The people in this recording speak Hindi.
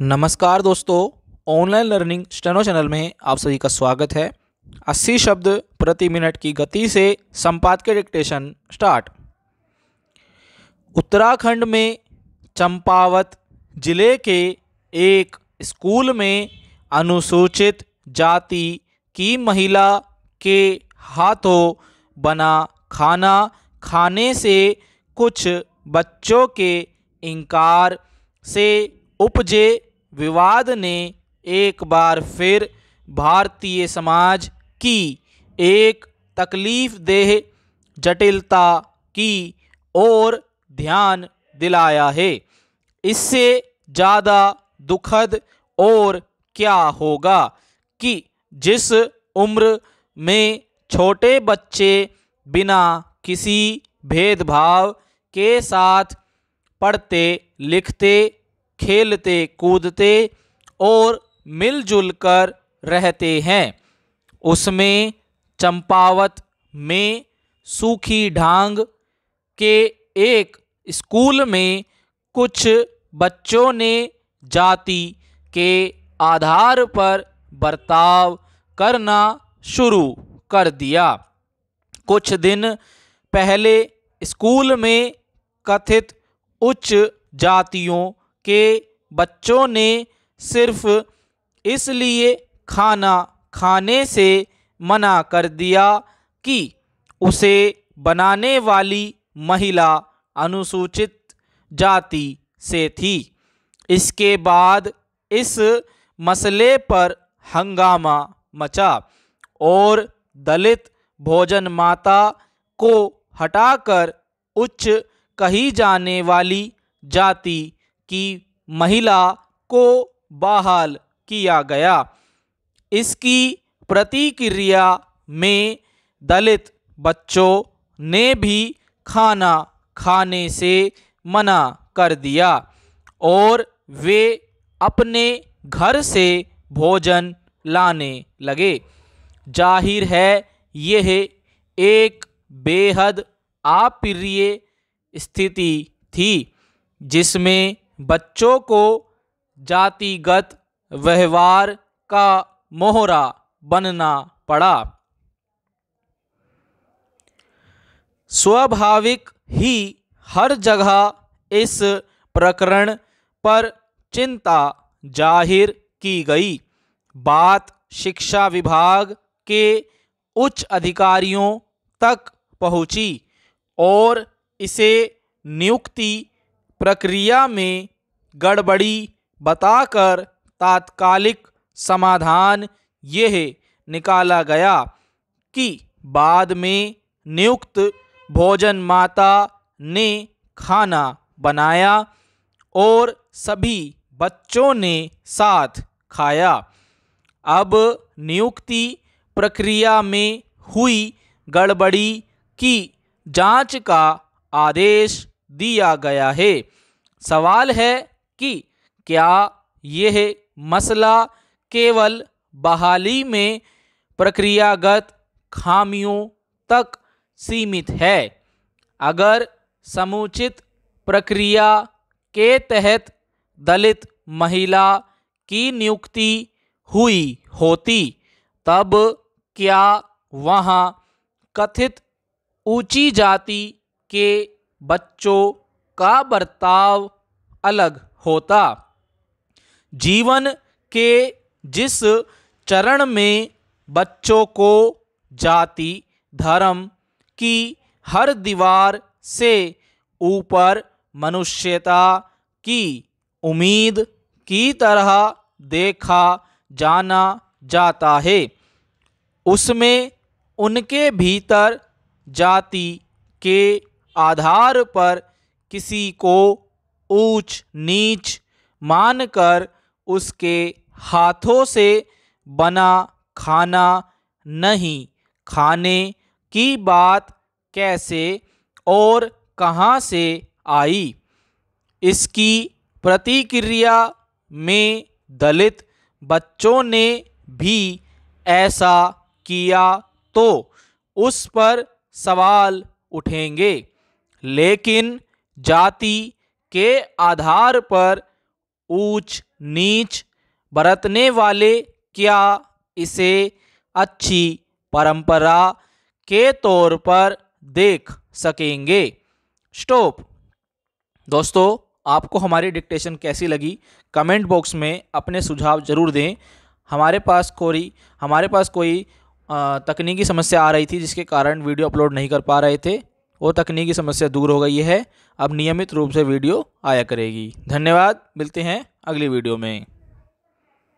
नमस्कार दोस्तों ऑनलाइन लर्निंग स्टेनो चैनल में आप सभी का स्वागत है 80 शब्द प्रति मिनट की गति से संपादकीय डिक्टेशन स्टार्ट उत्तराखंड में चंपावत जिले के एक स्कूल में अनुसूचित जाति की महिला के हाथों बना खाना खाने से कुछ बच्चों के इनकार से उपजे विवाद ने एक बार फिर भारतीय समाज की एक तकलीफ देह जटिलता की ओर ध्यान दिलाया है इससे ज़्यादा दुखद और क्या होगा कि जिस उम्र में छोटे बच्चे बिना किसी भेदभाव के साथ पढ़ते लिखते खेलते कूदते और मिलजुल कर रहते हैं उसमें चंपावत में सूखी ढांग के एक स्कूल में कुछ बच्चों ने जाति के आधार पर बर्ताव करना शुरू कर दिया कुछ दिन पहले स्कूल में कथित उच्च जातियों के बच्चों ने सिर्फ इसलिए खाना खाने से मना कर दिया कि उसे बनाने वाली महिला अनुसूचित जाति से थी इसके बाद इस मसले पर हंगामा मचा और दलित भोजन माता को हटाकर उच्च कही जाने वाली जाति की महिला को बहाल किया गया इसकी प्रतिक्रिया में दलित बच्चों ने भी खाना खाने से मना कर दिया और वे अपने घर से भोजन लाने लगे जाहिर है यह एक बेहद अप्रिय स्थिति थी जिसमें बच्चों को जातिगत व्यवहार का मोहरा बनना पड़ा स्वाभाविक ही हर जगह इस प्रकरण पर चिंता जाहिर की गई बात शिक्षा विभाग के उच्च अधिकारियों तक पहुंची और इसे नियुक्ति प्रक्रिया में गड़बड़ी बताकर तात्कालिक समाधान यह निकाला गया कि बाद में नियुक्त भोजन माता ने खाना बनाया और सभी बच्चों ने साथ खाया अब नियुक्ति प्रक्रिया में हुई गड़बड़ी की जांच का आदेश दिया गया है सवाल है कि क्या यह मसला केवल बहाली में प्रक्रियागत खामियों तक सीमित है अगर समुचित प्रक्रिया के तहत दलित महिला की नियुक्ति हुई होती तब क्या वहां कथित ऊंची जाति के बच्चों का बर्ताव अलग होता जीवन के जिस चरण में बच्चों को जाति धर्म की हर दीवार से ऊपर मनुष्यता की उम्मीद की तरह देखा जाना जाता है उसमें उनके भीतर जाति के आधार पर किसी को ऊंच नीच मानकर उसके हाथों से बना खाना नहीं खाने की बात कैसे और कहाँ से आई इसकी प्रतिक्रिया में दलित बच्चों ने भी ऐसा किया तो उस पर सवाल उठेंगे लेकिन जाति के आधार पर ऊंच नीच बरतने वाले क्या इसे अच्छी परंपरा के तौर पर देख सकेंगे स्टॉप दोस्तों आपको हमारी डिक्टेशन कैसी लगी कमेंट बॉक्स में अपने सुझाव ज़रूर दें हमारे पास कोई हमारे पास कोई तकनीकी समस्या आ रही थी जिसके कारण वीडियो अपलोड नहीं कर पा रहे थे वो तकनीकी समस्या दूर हो गई है अब नियमित रूप से वीडियो आया करेगी धन्यवाद मिलते हैं अगली वीडियो में